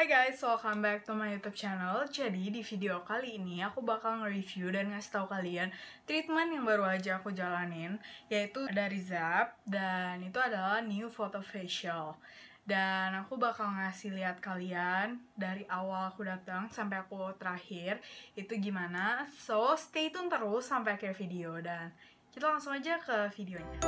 Hai guys, welcome back to my YouTube channel. Jadi di video kali ini aku bakal nge-review dan ngasih tahu kalian treatment yang baru aja aku jalanin yaitu dari Zap dan itu adalah new photo facial. Dan aku bakal ngasih lihat kalian dari awal aku datang sampai aku terakhir itu gimana. So stay tune terus sampai akhir video dan kita langsung aja ke videonya.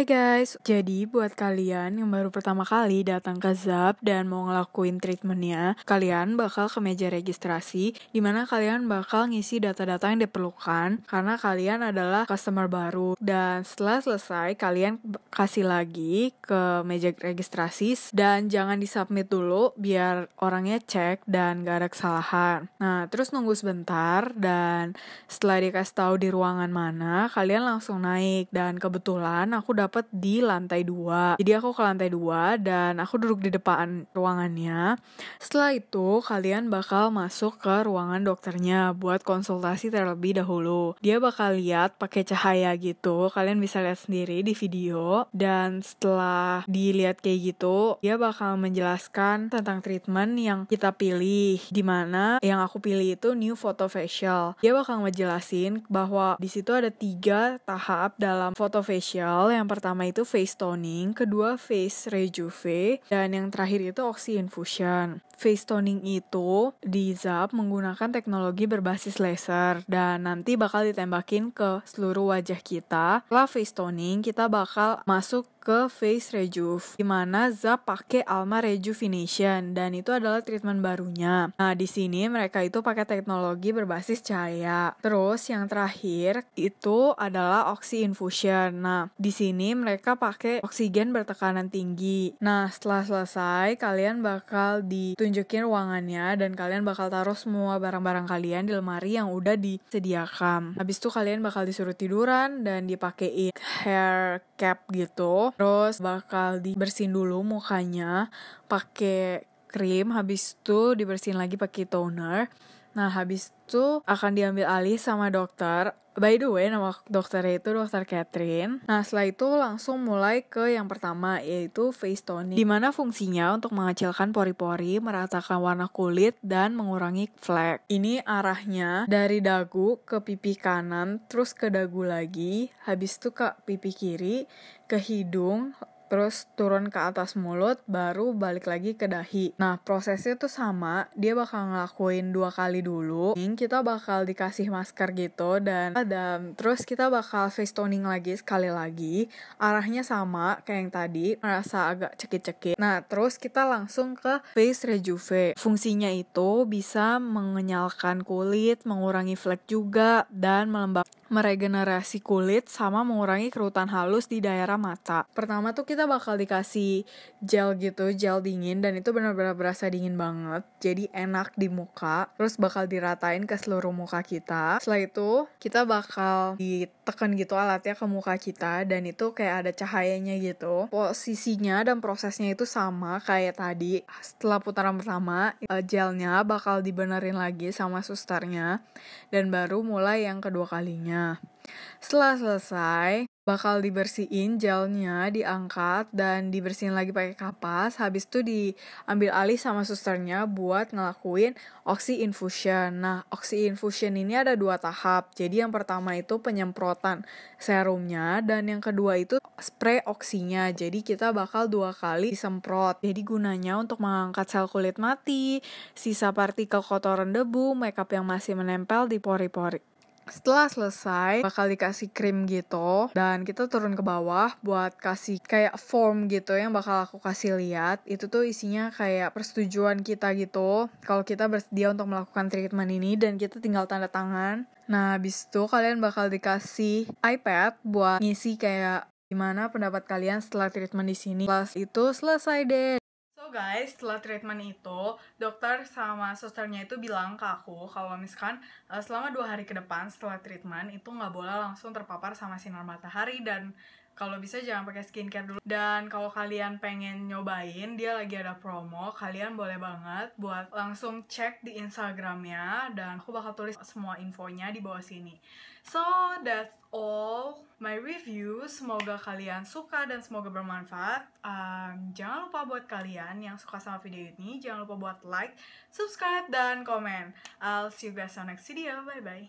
Hai guys, jadi buat kalian yang baru pertama kali datang ke ZAP dan mau ngelakuin treatmentnya, kalian bakal ke meja registrasi, dimana kalian bakal ngisi data-data yang diperlukan, karena kalian adalah customer baru. Dan setelah selesai, kalian kasih lagi ke meja registrasi, dan jangan disubmit dulu, biar orangnya cek dan gak ada kesalahan. Nah, terus nunggu sebentar, dan setelah dikasih tahu di ruangan mana, kalian langsung naik, dan kebetulan aku dapat dapet di lantai dua. Jadi aku ke lantai dua dan aku duduk di depan ruangannya. Setelah itu kalian bakal masuk ke ruangan dokternya buat konsultasi terlebih dahulu. Dia bakal lihat pakai cahaya gitu. Kalian bisa lihat sendiri di video. Dan setelah dilihat kayak gitu, dia bakal menjelaskan tentang treatment yang kita pilih. Dimana yang aku pilih itu new photo facial. Dia bakal ngejelasin bahwa di situ ada tiga tahap dalam photo facial. Yang pertama pertama itu face toning, kedua face rejuve, dan yang terakhir itu oxy infusion. Face toning itu di Zap menggunakan teknologi berbasis laser dan nanti bakal ditembakin ke seluruh wajah kita. Setelah face toning, kita bakal masuk ke face rejuve mana Zap pake Alma Rejuvenation dan itu adalah treatment barunya. Nah di sini mereka itu pakai teknologi berbasis cahaya. Terus yang terakhir itu adalah oxy infusion. Nah di sini mereka pakai oksigen bertekanan tinggi. Nah setelah selesai kalian bakal ditunjukin ruangannya dan kalian bakal taruh semua barang-barang kalian di lemari yang udah disediakan. Habis itu kalian bakal disuruh tiduran dan dipakein hair cap gitu terus bakal dibersihin dulu mukanya pakai krim habis itu dibersihin lagi pakai toner nah habis itu akan diambil alih sama dokter By the way, nama dokternya itu dokter Catherine. Nah, setelah itu langsung mulai ke yang pertama, yaitu face toning. Dimana fungsinya untuk mengecilkan pori-pori, meratakan warna kulit, dan mengurangi flek. Ini arahnya dari dagu ke pipi kanan, terus ke dagu lagi, habis itu ke pipi kiri, ke hidung, terus turun ke atas mulut, baru balik lagi ke dahi. Nah, prosesnya tuh sama, dia bakal ngelakuin dua kali dulu. Kita bakal dikasih masker gitu dan ada terus kita bakal face toning lagi sekali lagi. Arahnya sama kayak yang tadi, merasa agak cekik-cekik. Nah, terus kita langsung ke face rejuve. Fungsinya itu bisa mengenyalkan kulit, mengurangi flek juga dan melembab meregenerasi kulit sama mengurangi kerutan halus di daerah mata. Pertama tuh kita kita bakal dikasih gel gitu, gel dingin dan itu benar-benar berasa dingin banget. Jadi enak di muka, terus bakal diratain ke seluruh muka kita. Setelah itu kita bakal ditekan gitu alatnya ke muka kita dan itu kayak ada cahayanya gitu. Posisinya dan prosesnya itu sama kayak tadi. Setelah putaran pertama, eh, gelnya bakal dibenerin lagi sama susternya dan baru mulai yang kedua kalinya. Setelah selesai, bakal dibersihin gelnya diangkat dan dibersihin lagi pakai kapas habis itu diambil alih sama susternya buat ngelakuin oxy infusion nah oxy infusion ini ada dua tahap jadi yang pertama itu penyemprotan serumnya dan yang kedua itu spray oksinya jadi kita bakal dua kali disemprot jadi gunanya untuk mengangkat sel kulit mati sisa partikel kotoran debu makeup yang masih menempel di pori-pori setelah selesai, bakal dikasih krim gitu. Dan kita turun ke bawah buat kasih kayak form gitu yang bakal aku kasih lihat. Itu tuh isinya kayak persetujuan kita gitu. Kalau kita bersedia untuk melakukan treatment ini dan kita tinggal tanda tangan. Nah, habis itu kalian bakal dikasih iPad buat ngisi kayak gimana pendapat kalian setelah treatment di sini. Plus itu selesai deh guys, setelah treatment itu, dokter sama susternya itu bilang ke aku kalau misalkan eh, selama dua hari ke depan setelah treatment itu nggak boleh langsung terpapar sama sinar matahari dan kalau bisa jangan pakai skincare dulu. Dan kalau kalian pengen nyobain, dia lagi ada promo, kalian boleh banget buat langsung cek di Instagramnya dan aku bakal tulis semua infonya di bawah sini. So that's all my review. Semoga kalian suka dan semoga bermanfaat. Um, jangan lupa buat kalian yang suka sama video ini, jangan lupa buat like, subscribe, dan komen. I'll see you guys on next video. Bye-bye.